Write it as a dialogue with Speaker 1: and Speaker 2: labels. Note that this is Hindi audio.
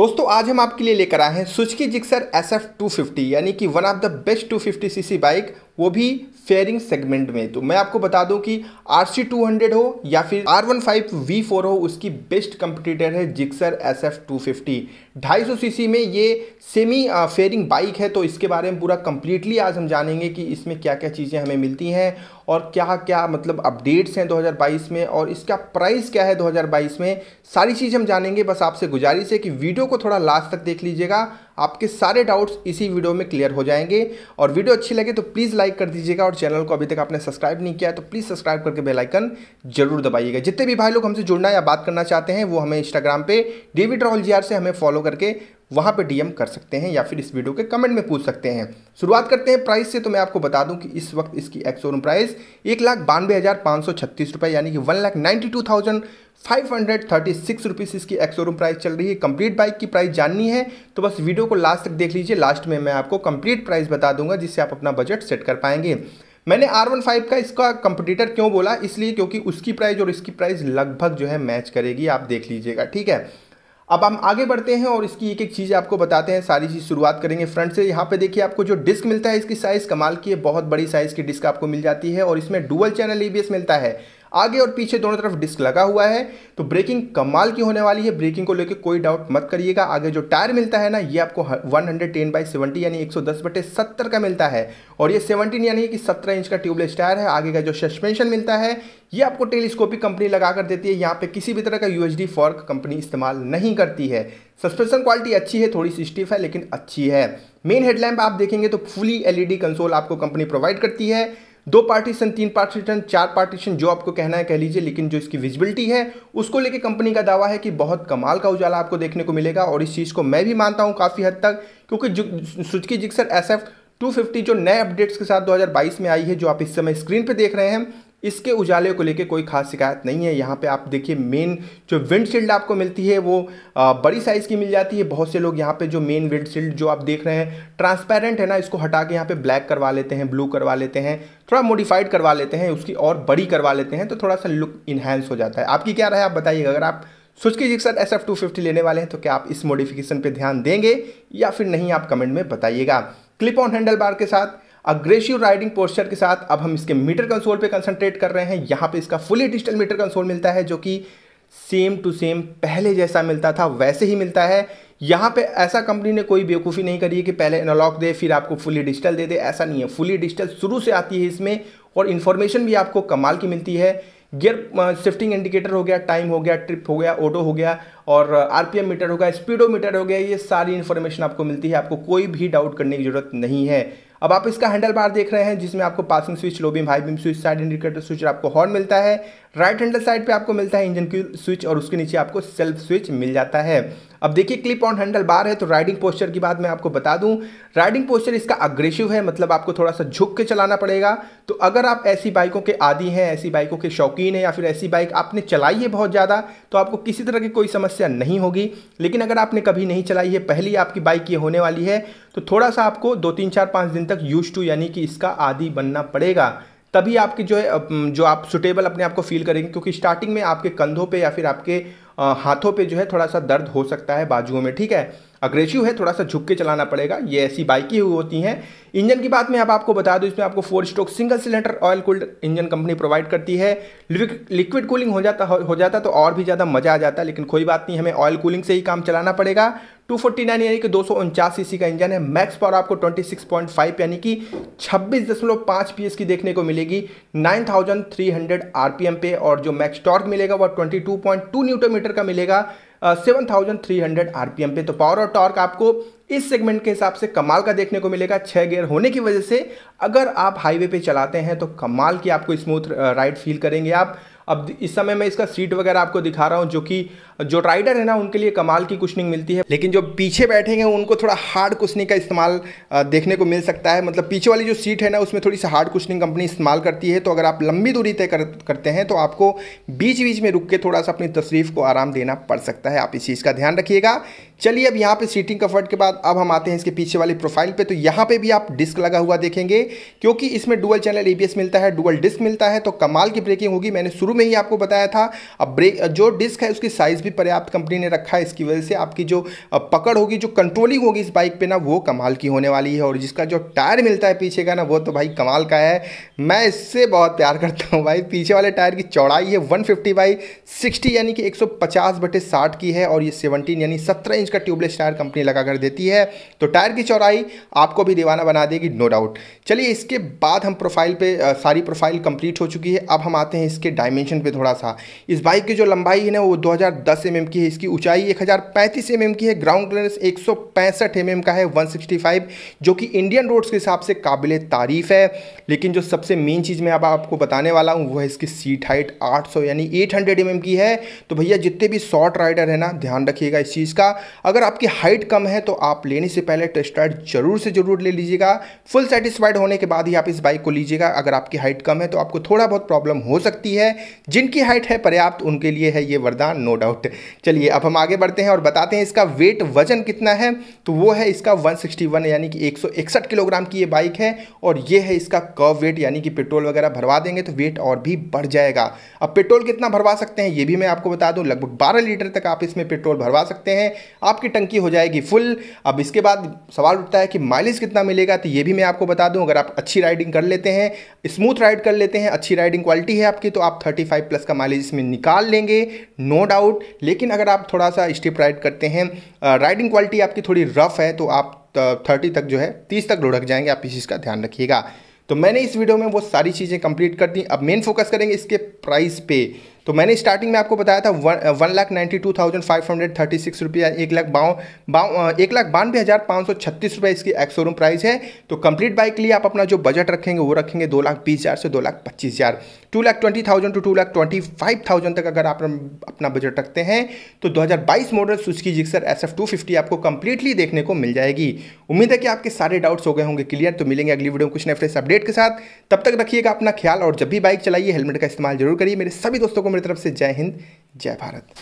Speaker 1: दोस्तों आज हम आपके लिए लेकर आए हैं Suzuki Gixxer S F two fifty यानी कि one of the best two fifty bike वो भी फेयरिंग सेगमेंट में तो मैं आपको बता दूं कि आर सी टू हंड्रेड हो या फिर R one five V four हो उसकी बेस्ट कंपटीटर है Gixxer S F two fifty ढाई सौ सी में ये सेमी फेयरिंग बाइक है तो इसके बारे में पूरा कंप्लीटली आज हम जानेंगे कि इसमें क्या क्या चीज़ें हमें मिलती हैं और क्या क्या मतलब अपडेट्स हैं 2022 में और इसका प्राइस क्या है 2022 में सारी चीज़ हम जानेंगे बस आपसे गुजारिश है कि वीडियो को थोड़ा लास्ट तक देख लीजिएगा आपके सारे डाउट्स इसी वीडियो में क्लियर हो जाएंगे और वीडियो अच्छी लगे तो प्लीज़ लाइक कर दीजिएगा और चैनल को अभी तक आपने सब्सक्राइब नहीं किया तो प्लीज़ सब्सक्राइब करके बेलाइकन जरूर दबाइएगा जितने भी भाई लोग हमसे जुड़ना या बात करना चाहते हैं वो हमें इंस्टाग्राम पर डेविड राहुल जी से हमें फॉलो करके वहाँ पे डीएम कर सकते हैं या फिर इस वीडियो के कमेंट में पूछ सकते हैं शुरुआत करते हैं प्राइस से तो मैं आपको बता दूं कि इस वक्त इसकी एक्सोरूम प्राइस एक लाख बानवे हज़ार पाँच सौ छत्तीस रुपये यानी कि one lakh ninety two thousand five hundred thirty six rupees इसकी एक्स रूम प्राइस चल रही है कंप्लीट बाइक की प्राइस जाननी है तो बस वीडियो को लास्ट तक देख लीजिए लास्ट में मैं आपको कंप्लीट प्राइस बता दूंगा जिससे आप अपना बजट सेट कर पाएंगे मैंने आर वन फाइव का इसका कंपटीटर क्यों बोला इसलिए क्योंकि उसकी प्राइस और इसकी प्राइस लगभग जो है मैच करेगी आप देख लीजिएगा ठीक है अब हम आगे बढ़ते हैं और इसकी एक एक चीज़ आपको बताते हैं सारी चीज़ शुरुआत करेंगे फ्रंट से यहाँ पे देखिए आपको जो डिस्क मिलता है इसकी साइज़ कमाल की है बहुत बड़ी साइज़ की डिस्क आपको मिल जाती है और इसमें डुअल चैनल ई मिलता है आगे और पीछे दोनों तरफ डिस्क लगा हुआ है तो ब्रेकिंग कमाल की होने वाली है ब्रेकिंग को लेकर कोई डाउट मत करिएगा आगे जो टायर मिलता है ना ये आपको 110 हंड्रेड टेन बाई सेवेंटी यानी दस बटे सत्तर का मिलता है और ये 17 यानी कि 17 इंच का ट्यूबलेस टायर है आगे का जो सस्पेंशन मिलता है ये आपको टेलीस्कोपिक कंपनी लगा कर देती है यहाँ पे किसी भी तरह का यू एच फॉर्क कंपनी इस्तेमाल नहीं करती है सस्पेंशन क्वालिटी अच्छी है थोड़ी सी स्टिफ है लेकिन अच्छी है मेन हेडलैम्प आप देखेंगे तो फुली एलईडी कंसोल आपको कंपनी प्रोवाइड करती है दो पार्टीशन तीन पार्टीशन चार पार्टीशन जो आपको कहना है कह लीजिए लेकिन जो इसकी विजिबिलिटी है उसको लेके कंपनी का दावा है कि बहुत कमाल का उजाला आपको देखने को मिलेगा और इस चीज़ को मैं भी मानता हूँ काफ़ी हद तक क्योंकि सुचकी जिक्सर एस 250 जो नए अपडेट्स के साथ 2022 में आई है जो आप इस समय स्क्रीन पे देख रहे हैं इसके उजाले को लेके कोई खास शिकायत नहीं है यहाँ पे आप देखिए मेन जो विंडशील्ड आपको मिलती है वो बड़ी साइज़ की मिल जाती है बहुत से लोग यहाँ पे जो मेन विंडशील्ड जो आप देख रहे हैं ट्रांसपेरेंट है ना इसको हटा के यहाँ पे ब्लैक करवा लेते हैं ब्लू करवा लेते हैं थोड़ा मॉडिफाइड करवा लेते हैं उसकी और बड़ी करवा लेते हैं तो थोड़ा सा लुक इन्हेंस हो जाता है आपकी क्या राय आप बताइएगा अगर आप Suzuki Gixxer S F two fifty लेने वाले हैं तो क्या आप इस मॉडिफिकेशन पर ध्यान देंगे या फिर नहीं आप कमेंट में बताइएगा क्लिप ऑन हैंडल बार के साथ अग्रेसिव राइडिंग पोस्चर के साथ अब हम इसके मीटर कंसोल पे कंसंट्रेट कर रहे हैं यहाँ पे इसका फुली डिजिटल मीटर कंसोल मिलता है जो कि सेम टू सेम पहले जैसा मिलता था वैसे ही मिलता है यहाँ पे ऐसा कंपनी ने कोई बेवकूफ़ी नहीं करी है कि पहले एनालॉग दे फिर आपको फुली डिजिटल दे दे ऐसा नहीं है फुली डिजिटल शुरू से आती है इसमें और इन्फॉर्मेशन भी आपको कमाल की मिलती है गियर शिफ्टिंग इंडिकेटर हो गया टाइम हो गया ट्रिप हो गया ऑटो हो गया और आरपीएम मीटर हो गया मीटर हो गया ये सारी इन्फॉर्मेशन आपको मिलती है आपको कोई भी डाउट करने की ज़रूरत नहीं है अब आप इसका हैंडल बार देख रहे हैं जिसमें आपको passing switch low beam high beam switch side indicator switch आपको हॉर्न मिलता है राइट हैंडल साइड पे आपको मिलता है इंजन की स्विच और उसके नीचे आपको सेल्फ स्विच मिल जाता है अब देखिए क्लिप ऑन हैंडल बार है तो राइडिंग पोस्चर की बात मैं आपको बता दूं राइडिंग पोस्चर इसका अग्रेसिव है मतलब आपको थोड़ा सा झुक के चलाना पड़ेगा तो अगर आप ऐसी बाइकों के आदि हैं ऐसी बाइकों के शौकीन हैं या फिर ऐसी बाइक आपने चलाई है बहुत ज़्यादा तो आपको किसी तरह की कोई समस्या नहीं होगी लेकिन अगर आपने कभी नहीं चलाई है पहली आपकी बाइक ये होने वाली है तो थोड़ा सा आपको दो तीन चार पाँच दिन तक यूज टू यानी कि इसका आदि बनना पड़ेगा तभी आपकी जो है जो आप सुटेबल अपने आप को फील करेंगे क्योंकि स्टार्टिंग में आपके कंधों पे या फिर आपके हाथों पे जो है थोड़ा सा दर्द हो सकता है बाजुओं में ठीक है अग्रेसिव है थोड़ा सा झुक के चलाना पड़ेगा ये ऐसी बाइकें होती हैं इंजन की बात में आप आपको बता दूं इसमें आपको four stroke single cylinder oil cooled engine company provide करती है लिक्विड कूलिंग हो जाता हो जाता तो और भी ज़्यादा मज़ा आ जाता लेकिन कोई बात नहीं हमें ऑयल कूलिंग से ही काम चलाना पड़ेगा 249 यानी कि दो सीसी का इंजन है मैक्स पावर आपको 26.5 यानी कि 26.5 दशमलव की देखने को मिलेगी 9300 आरपीएम पे और जो मैक्स टॉर्क मिलेगा वह 22.2 न्यूटन मीटर का मिलेगा seven thousand three hundred RPM पे तो पावर और टॉर्क आपको इस सेगमेंट के हिसाब से कमाल का देखने को मिलेगा छः गियर होने की वजह से अगर आप हाईवे पे चलाते हैं तो कमाल की आपको स्मूथ राइड फील करेंगे आप अब इस समय मैं इसका सीट वगैरह आपको दिखा रहा हूँ जो कि जो राइडर है ना उनके लिए कमाल की कुशनिंग मिलती है लेकिन जो पीछे बैठेंगे उनको थोड़ा हार्ड कुशनिंग का इस्तेमाल देखने को मिल सकता है मतलब पीछे वाली जो सीट है ना उसमें थोड़ी सी हार्ड कुशनिंग कंपनी इस्तेमाल करती है तो अगर आप लंबी दूरी तय कर, करते हैं तो आपको बीच बीच में रुक के थोड़ा सा अपनी तशरीफ़ को आराम देना पड़ सकता है आप इस चीज़ का ध्यान रखिएगा चलिए अब यहाँ पे सीटिंग कंफर्ट के बाद अब हम आते हैं इसके पीछे वाली प्रोफाइल पर तो यहाँ पे भी आप डिस्क लगा हुआ देखेंगे क्योंकि इसमें डुअल चैनल ए मिलता है डुअल डिस्क मिलता है तो कमाल की ब्रेकिंग होगी मैंने शुरू शुरू में ही आपको बताया था अब ब्रेक जो डिस्क है उसकी साइज़ भी पर्याप्त कंपनी ने रखा है इसकी वजह से आपकी जो पकड़ होगी जो कंट्रोलिंग होगी इस बाइक पे ना वो कमाल की होने वाली है और जिसका जो टायर मिलता है पीछे का ना वो तो भाई कमाल का है मैं इससे बहुत प्यार करता हूँ भाई पीछे वाले टायर की चौड़ाई है वन फिफ्टी बाई सिक्सटी यानी कि एक सौ पचास बटे साठ की है और ये सेवनटीन यानी सत्रह इंच का ट्यूबलेस टायर कंपनी लगा कर देती है तो टायर की चौड़ाई आपको भी दीवाना बना देगी नो डाउट चलिए इसके बाद हम प्रोफाइल पर सारी प्रोफाइल कंप्लीट हो चुकी है अब हम आते हैं इसके डायमेंशन डायमेंशन पे थोड़ा सा इस बाइक की जो लंबाई है ना वो 2010 mm की है इसकी ऊंचाई 1035 mm की है ग्राउंड क्लियरेंस 165 mm का है 165 जो कि इंडियन रोड्स के हिसाब से काबिल तारीफ़ है लेकिन जो सबसे मेन चीज़ मैं अब आपको बताने वाला हूँ वो है इसकी सीट हाइट 800 यानी 800 हंड्रेड mm की है तो भैया जितने भी शॉर्ट राइडर है ना ध्यान रखिएगा इस चीज़ का अगर आपकी हाइट कम है तो आप लेने से पहले टेस्ट राइड जरूर से ज़रूर ले लीजिएगा फुल सेटिस्फाइड होने के बाद ही आप इस बाइक को लीजिएगा अगर आपकी हाइट कम है तो आपको थोड़ा बहुत प्रॉब्लम हो सकती है जिनकी हाइट है पर्याप्त उनके लिए है ये वरदान नो डाउट चलिए अब हम आगे बढ़ते हैं और बताते हैं इसका वेट वजन कितना है तो वो है इसका 161 यानी कि 161 किलोग्राम की ये बाइक है और ये है इसका कव वेट यानी कि पेट्रोल वगैरह भरवा देंगे तो वेट और भी बढ़ जाएगा अब पेट्रोल कितना भरवा सकते हैं ये भी मैं आपको बता दूँ लगभग बारह लीटर तक आप इसमें पेट्रोल भरवा सकते हैं आपकी टंकी हो जाएगी फुल अब इसके बाद सवाल उठता है कि माइलेज कितना मिलेगा तो ये भी मैं आपको बता दूँ अगर आप अच्छी राइडिंग कर लेते हैं स्मूथ राइड कर लेते हैं अच्छी राइडिंग क्वालिटी है आपकी तो आप थर्टी थर्टी फाइव प्लस का माइलेज इसमें निकाल लेंगे नो डाउट लेकिन अगर आप थोड़ा सा स्टिप राइड करते हैं राइडिंग क्वालिटी आपकी थोड़ी रफ है तो आप थर्टी तक जो है तीस तक लुढ़क जाएंगे आप इस चीज़ का ध्यान रखिएगा तो मैंने इस वीडियो में वो सारी चीज़ें कंप्लीट कर दी अब मेन फोकस करेंगे इसके प्राइस पे तो मैंने स्टार्टिंग में आपको बताया था one lakh ninety two thousand five hundred thirty six रुपया एक लाख बाव बा uh, एक लाख बानवे हज़ार पाँच सौ छत्तीस रुपये इसकी एक्स शोरूम प्राइस है तो कंप्लीट बाइक के लिए आप अपना जो बजट रखेंगे वो रखेंगे दो लाख बीस हज़ार से दो लाख पच्चीस हज़ार two lakh twenty thousand two two lakh twenty five thousand तक अगर आप अपना बजट रखते हैं तो दो हज़ार बाईस model Suzuki Gixxer S F two fifty आपको कंप्लीटली देखने को मिल जाएगी उम्मीद है कि आपके सारे डाउट्स हो गए होंगे क्लियर तो मिलेंगे अगली वीडियो में कुछ नए फ्रेश अपडेट के साथ तब तक रखिएगा अपना ख्याल और जब भी बाइक चलाइए हेलमेट का इस्तेमाल जरूर करिए मेरे सभी दोस्तों को मेरी तरफ से जय हिंद जय भारत